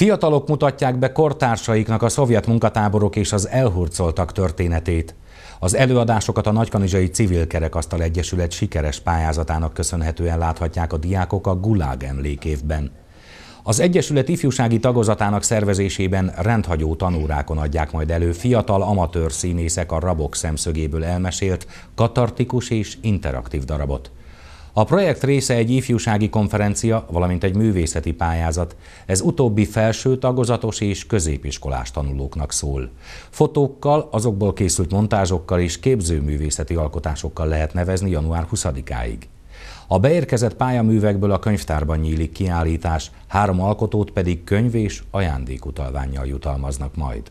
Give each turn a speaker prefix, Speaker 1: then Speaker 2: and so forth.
Speaker 1: Fiatalok mutatják be kortársaiknak a szovjet munkatáborok és az elhurcoltak történetét. Az előadásokat a Nagykanizsai Civil Kerekasztal Egyesület sikeres pályázatának köszönhetően láthatják a diákok a Gulág emlékévben. Az Egyesület ifjúsági tagozatának szervezésében rendhagyó tanórákon adják majd elő fiatal amatőr színészek a rabok szemszögéből elmesélt, katartikus és interaktív darabot. A projekt része egy ifjúsági konferencia, valamint egy művészeti pályázat. Ez utóbbi felső tagozatos és középiskolás tanulóknak szól. Fotókkal, azokból készült montázsokkal és képzőművészeti alkotásokkal lehet nevezni január 20-áig. A beérkezett pályaművekből a könyvtárban nyílik kiállítás, három alkotót pedig könyv és ajándékutalványjal jutalmaznak majd.